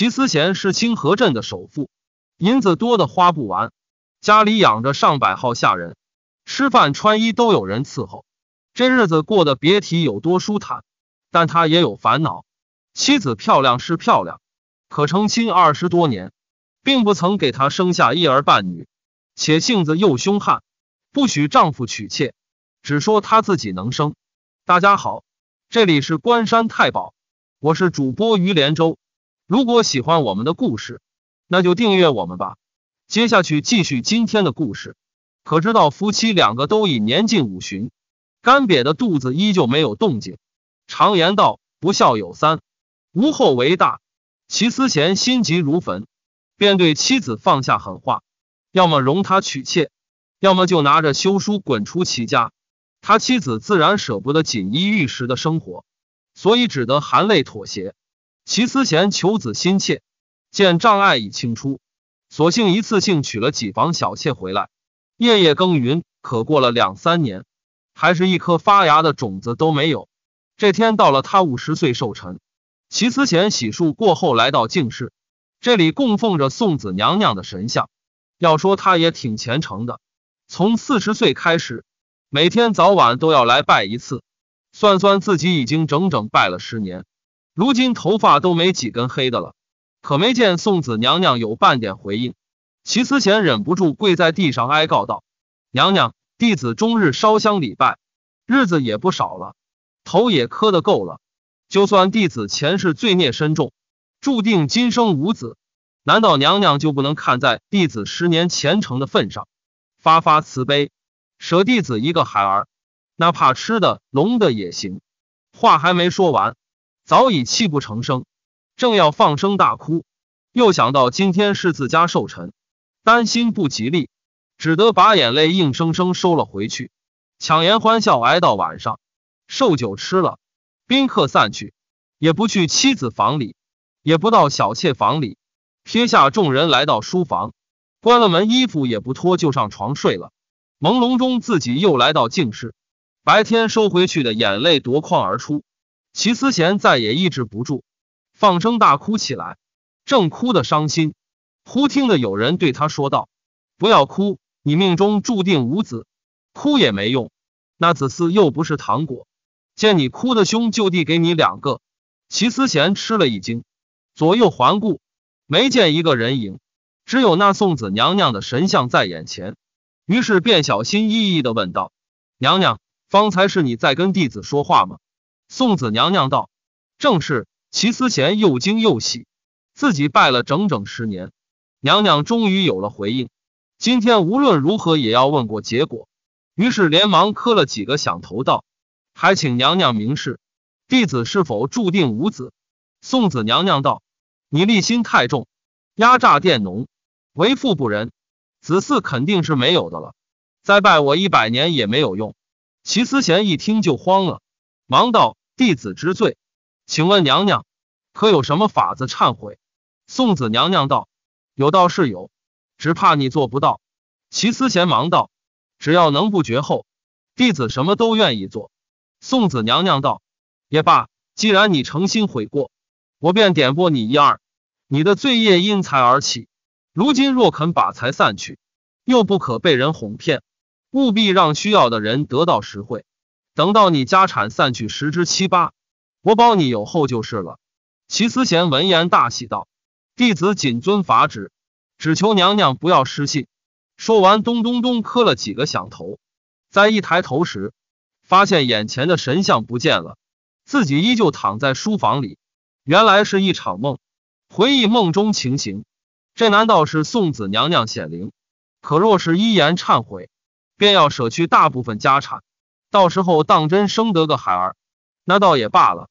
齐思贤是清河镇的首富，银子多的花不完，家里养着上百号下人，吃饭穿衣都有人伺候，这日子过得别提有多舒坦。但他也有烦恼，妻子漂亮是漂亮，可成亲二十多年，并不曾给他生下一儿半女，且性子又凶悍，不许丈夫娶妾，只说她自己能生。大家好，这里是关山太保，我是主播于连州。如果喜欢我们的故事，那就订阅我们吧。接下去继续今天的故事。可知道夫妻两个都已年近五旬，干瘪的肚子依旧没有动静。常言道，不孝有三，无后为大。齐思贤心急如焚，便对妻子放下狠话：要么容他娶妾，要么就拿着休书滚出齐家。他妻子自然舍不得锦衣玉食的生活，所以只得含泪妥协。齐思贤求子心切，见障碍已清出，索性一次性娶了几房小妾回来，夜夜耕耘，可过了两三年，还是一颗发芽的种子都没有。这天到了他五十岁寿辰，齐思贤洗漱过后来到净室，这里供奉着送子娘娘的神像。要说他也挺虔诚的，从四十岁开始，每天早晚都要来拜一次，算算自己已经整整拜了十年。如今头发都没几根黑的了，可没见宋子娘娘有半点回应。齐思贤忍不住跪在地上哀告道：“娘娘，弟子终日烧香礼拜，日子也不少了，头也磕的够了。就算弟子前世罪孽深重，注定今生无子，难道娘娘就不能看在弟子十年虔诚的份上，发发慈悲，舍弟子一个孩儿，哪怕吃的聋的也行？”话还没说完。早已泣不成声，正要放声大哭，又想到今天是自家寿辰，担心不吉利，只得把眼泪硬生生收了回去，强颜欢笑，挨到晚上，寿酒吃了，宾客散去，也不去妻子房里，也不到小妾房里，撇下众人来到书房，关了门，衣服也不脱，就上床睡了。朦胧中，自己又来到净室，白天收回去的眼泪夺眶而出。齐思贤再也抑制不住，放声大哭起来。正哭的伤心，忽听得有人对他说道：“不要哭，你命中注定无子，哭也没用。那子嗣又不是糖果，见你哭的凶，就递给你两个。”齐思贤吃了一惊，左右环顾，没见一个人影，只有那送子娘娘的神像在眼前。于是便小心翼翼的问道：“娘娘，方才是你在跟弟子说话吗？”宋子娘娘道：“正是。”齐思贤又惊又喜，自己拜了整整十年，娘娘终于有了回应。今天无论如何也要问过结果，于是连忙磕了几个响头，道：“还请娘娘明示，弟子是否注定无子？”宋子娘娘道：“你立心太重，压榨佃农，为富不仁，子嗣肯定是没有的了。再拜我一百年也没有用。”齐思贤一听就慌了，忙道。弟子之罪，请问娘娘可有什么法子忏悔？宋子娘娘道：“有道是有，只怕你做不到。”齐思贤忙道：“只要能不绝后，弟子什么都愿意做。”宋子娘娘道：“也罢，既然你诚心悔过，我便点拨你一二。你的罪业因财而起，如今若肯把财散去，又不可被人哄骗，务必让需要的人得到实惠。”等到你家产散去十之七八，我保你有后就是了。齐思贤闻言大喜道：“弟子谨遵法旨，只求娘娘不要失信。”说完，咚咚咚磕了几个响头。在一抬头时，发现眼前的神像不见了，自己依旧躺在书房里。原来是一场梦。回忆梦中情形，这难道是送子娘娘显灵？可若是一言忏悔，便要舍去大部分家产。到时候当真生得个孩儿，那倒也罢了；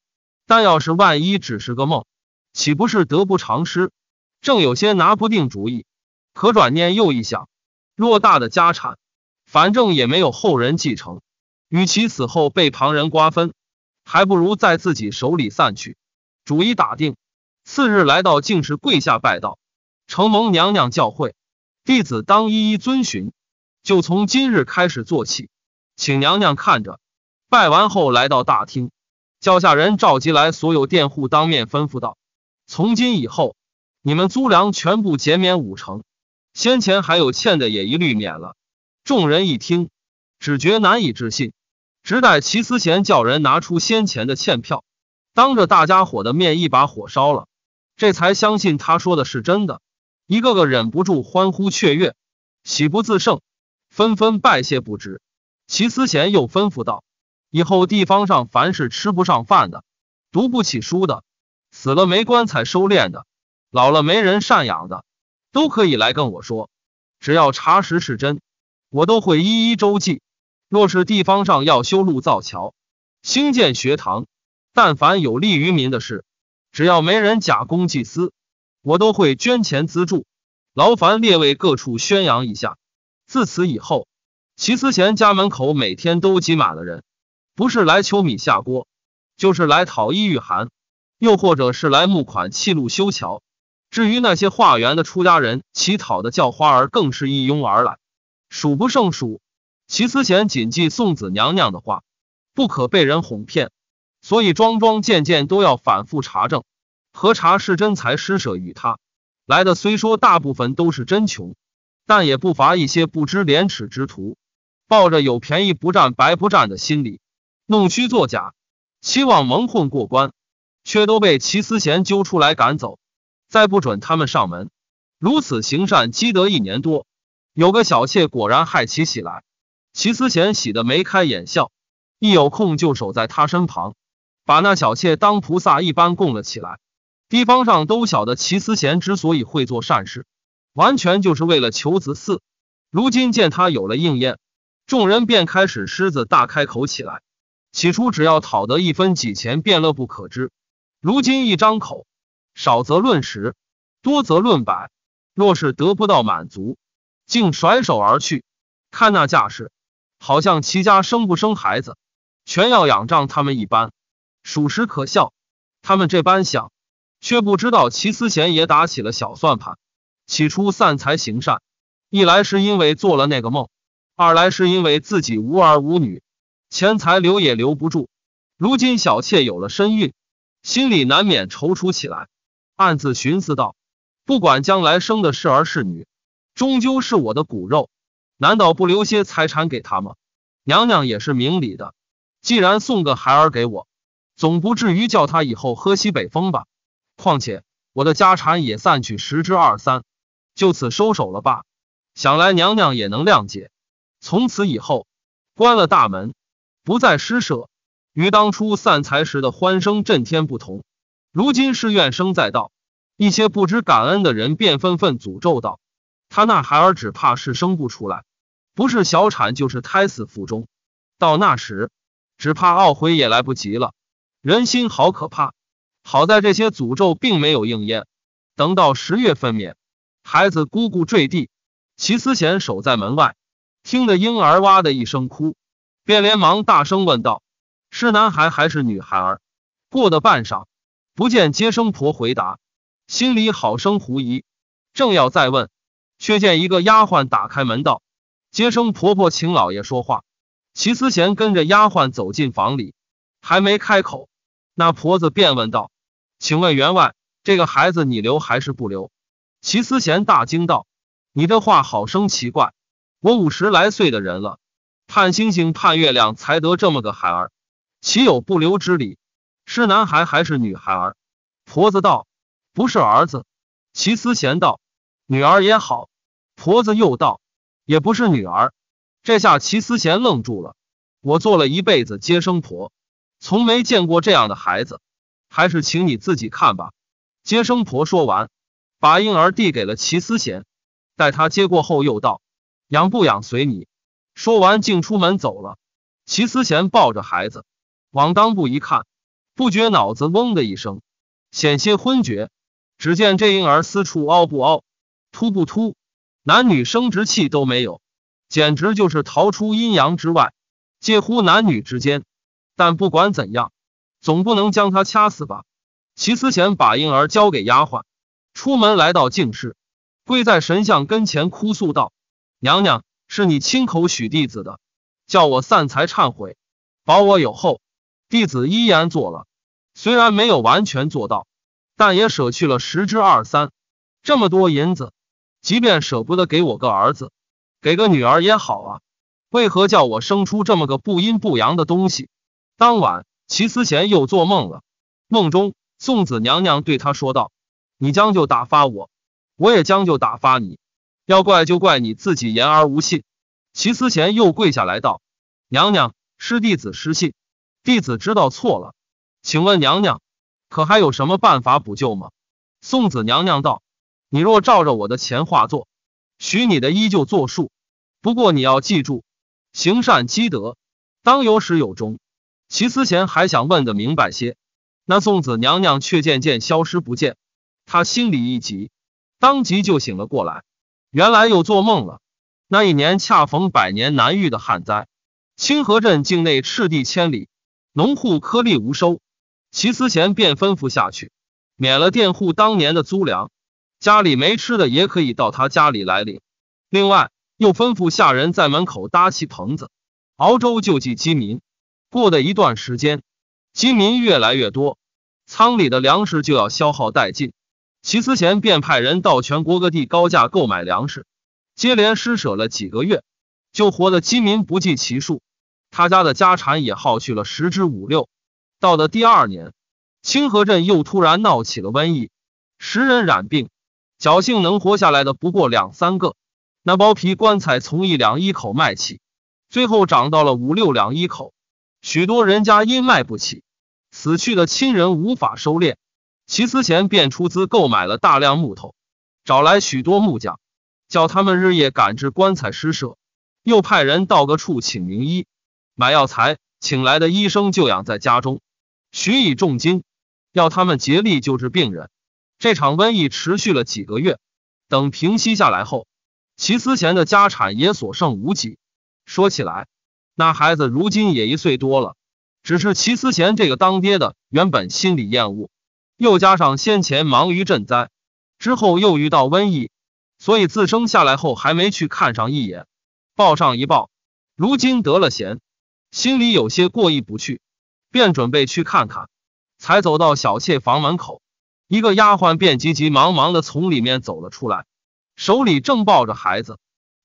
但要是万一只是个梦，岂不是得不偿失？正有些拿不定主意，可转念又一想，偌大的家产，反正也没有后人继承，与其死后被旁人瓜分，还不如在自己手里散去。主意打定，次日来到净室，跪下拜道：“承蒙娘娘教诲，弟子当一一遵循。就从今日开始做起。”请娘娘看着，拜完后来到大厅，叫下人召集来所有佃户，当面吩咐道：“从今以后，你们租粮全部减免五成，先前还有欠的也一律免了。”众人一听，只觉难以置信，只待齐思贤叫人拿出先前的欠票，当着大家伙的面一把火烧了，这才相信他说的是真的。一个个忍不住欢呼雀跃，喜不自胜，纷纷拜谢不止。齐思贤又吩咐道：“以后地方上凡是吃不上饭的、读不起书的、死了没棺材收敛的、老了没人赡养的，都可以来跟我说，只要查实是真，我都会一一周济。若是地方上要修路造桥、兴建学堂，但凡有利于民的事，只要没人假公济私，我都会捐钱资助。劳烦列位各处宣扬一下。自此以后。”齐思贤家门口每天都挤满了人，不是来求米下锅，就是来讨衣御寒，又或者是来募款砌路修桥。至于那些化缘的出家人、乞讨的叫花儿，更是一拥而来，数不胜数。齐思贤谨记宋子娘娘的话，不可被人哄骗，所以桩桩件件都要反复查证、核查是真才施舍于他。来的虽说大部分都是真穷，但也不乏一些不知廉耻之徒。抱着有便宜不占白不占的心理，弄虚作假，期望蒙混过关，却都被齐思贤揪出来赶走，再不准他们上门。如此行善积德一年多，有个小妾果然害其喜来，齐思贤喜得眉开眼笑，一有空就守在他身旁，把那小妾当菩萨一般供了起来。地方上都晓得齐思贤之所以会做善事，完全就是为了求子嗣。如今见他有了应验。众人便开始狮子大开口起来。起初只要讨得一分几钱便乐不可支，如今一张口少则论十，多则论百。若是得不到满足，竟甩手而去。看那架势，好像齐家生不生孩子全要仰仗他们一般，属实可笑。他们这般想，却不知道齐思贤也打起了小算盘。起初散财行善，一来是因为做了那个梦。二来是因为自己无儿无女，钱财留也留不住。如今小妾有了身孕，心里难免踌躇起来，暗自寻思道：“不管将来生的是儿是女，终究是我的骨肉，难道不留些财产给他吗？”娘娘也是明理的，既然送个孩儿给我，总不至于叫他以后喝西北风吧。况且我的家产也散去十之二三，就此收手了吧。想来娘娘也能谅解。从此以后，关了大门，不再施舍。与当初散财时的欢声震天不同，如今是怨声载道。一些不知感恩的人便纷纷诅咒道：“他那孩儿只怕是生不出来，不是小产就是胎死腹中。到那时，只怕懊悔也来不及了。”人心好可怕。好在这些诅咒并没有应验。等到十月分娩，孩子咕咕坠地，齐思贤守在门外。听着婴儿哇的一声哭，便连忙大声问道：“是男孩还是女孩？”过了半晌，不见接生婆回答，心里好生狐疑，正要再问，却见一个丫鬟打开门道：“接生婆婆，请老爷说话。”齐思贤跟着丫鬟走进房里，还没开口，那婆子便问道：“请问员外，这个孩子你留还是不留？”齐思贤大惊道：“你这话好生奇怪。”我五十来岁的人了，盼星星盼月亮才得这么个孩儿，岂有不留之理？是男孩还是女孩？儿？婆子道：“不是儿子。”齐思贤道：“女儿也好。”婆子又道：“也不是女儿。”这下齐思贤愣住了。我做了一辈子接生婆，从没见过这样的孩子，还是请你自己看吧。接生婆说完，把婴儿递给了齐思贤，待他接过后又道。养不养随你。说完，竟出门走了。齐思贤抱着孩子往裆部一看，不觉脑子嗡的一声，险些昏厥。只见这婴儿四处凹不凹，凸不凸，男女生殖器都没有，简直就是逃出阴阳之外，介乎男女之间。但不管怎样，总不能将他掐死吧？齐思贤把婴儿交给丫鬟，出门来到净室，跪在神像跟前哭诉道。娘娘是你亲口许弟子的，叫我散财忏悔，保我有后。弟子依言做了，虽然没有完全做到，但也舍去了十之二三。这么多银子，即便舍不得给我个儿子，给个女儿也好啊。为何叫我生出这么个不阴不阳的东西？当晚，齐思贤又做梦了。梦中，宋子娘娘对他说道：“你将就打发我，我也将就打发你。”要怪就怪你自己言而无信。齐思贤又跪下来道：“娘娘，是弟子失信，弟子知道错了。请问娘娘，可还有什么办法补救吗？”宋子娘娘道：“你若照着我的钱话作，许你的依旧作数。不过你要记住，行善积德当有始有终。”齐思贤还想问的明白些，那宋子娘娘却渐渐消失不见。他心里一急，当即就醒了过来。原来又做梦了。那一年恰逢百年难遇的旱灾，清河镇境内赤地千里，农户颗粒无收。齐思贤便吩咐下去，免了佃户当年的租粮，家里没吃的也可以到他家里来领。另外，又吩咐下人在门口搭起棚子，熬粥救济饥民。过的一段时间，饥民越来越多，仓里的粮食就要消耗殆尽。齐思贤便派人到全国各地高价购买粮食，接连施舍了几个月，救活的饥民不计其数，他家的家产也耗去了十之五六。到了第二年，清河镇又突然闹起了瘟疫，十人染病，侥幸能活下来的不过两三个。那包皮棺材从一两一口卖起，最后涨到了五六两一口，许多人家因卖不起，死去的亲人无法收敛。齐思贤便出资购买了大量木头，找来许多木匠，叫他们日夜赶制棺材施舍。又派人到各处请名医、买药材，请来的医生就养在家中，许以重金，要他们竭力救治病人。这场瘟疫持续了几个月，等平息下来后，齐思贤的家产也所剩无几。说起来，那孩子如今也一岁多了，只是齐思贤这个当爹的原本心里厌恶。又加上先前忙于赈灾，之后又遇到瘟疫，所以自生下来后还没去看上一眼，抱上一抱。如今得了闲，心里有些过意不去，便准备去看看。才走到小妾房门口，一个丫鬟便急急忙忙的从里面走了出来，手里正抱着孩子。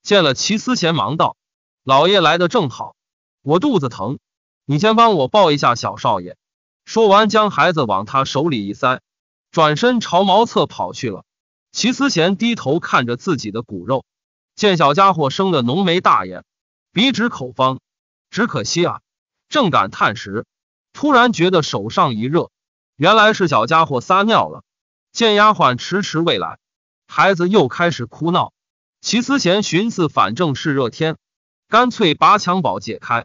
见了齐思贤，忙道：“老爷来的正好，我肚子疼，你先帮我抱一下小少爷。”说完，将孩子往他手里一塞，转身朝茅厕跑去了。齐思贤低头看着自己的骨肉，见小家伙生的浓眉大眼，鼻直口方，只可惜啊。正感叹时，突然觉得手上一热，原来是小家伙撒尿了。见丫鬟迟迟未来，孩子又开始哭闹。齐思贤寻思，反正是热天，干脆把襁褓解开，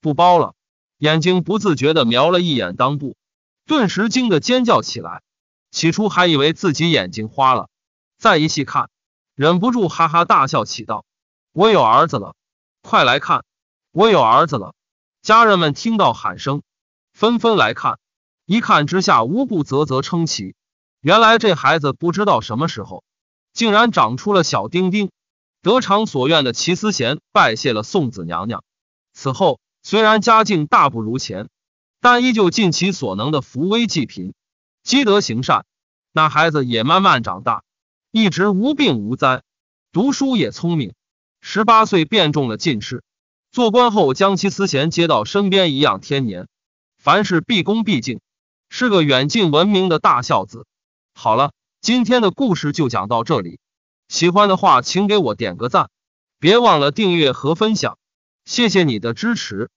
不包了。眼睛不自觉的瞄了一眼裆部，顿时惊得尖叫起来。起初还以为自己眼睛花了，再一细看，忍不住哈哈大笑，起道：“我有儿子了，快来看，我有儿子了！”家人们听到喊声，纷纷来看。一看之下，无不啧啧称奇。原来这孩子不知道什么时候，竟然长出了小丁丁。得偿所愿的齐思贤拜谢了宋子娘娘。此后。虽然家境大不如前，但依旧尽其所能的扶危济贫、积德行善。那孩子也慢慢长大，一直无病无灾，读书也聪明。十八岁便中了进士，做官后将其思贤接到身边颐养天年，凡事毕恭毕敬，是个远近闻名的大孝子。好了，今天的故事就讲到这里。喜欢的话，请给我点个赞，别忘了订阅和分享。谢谢你的支持。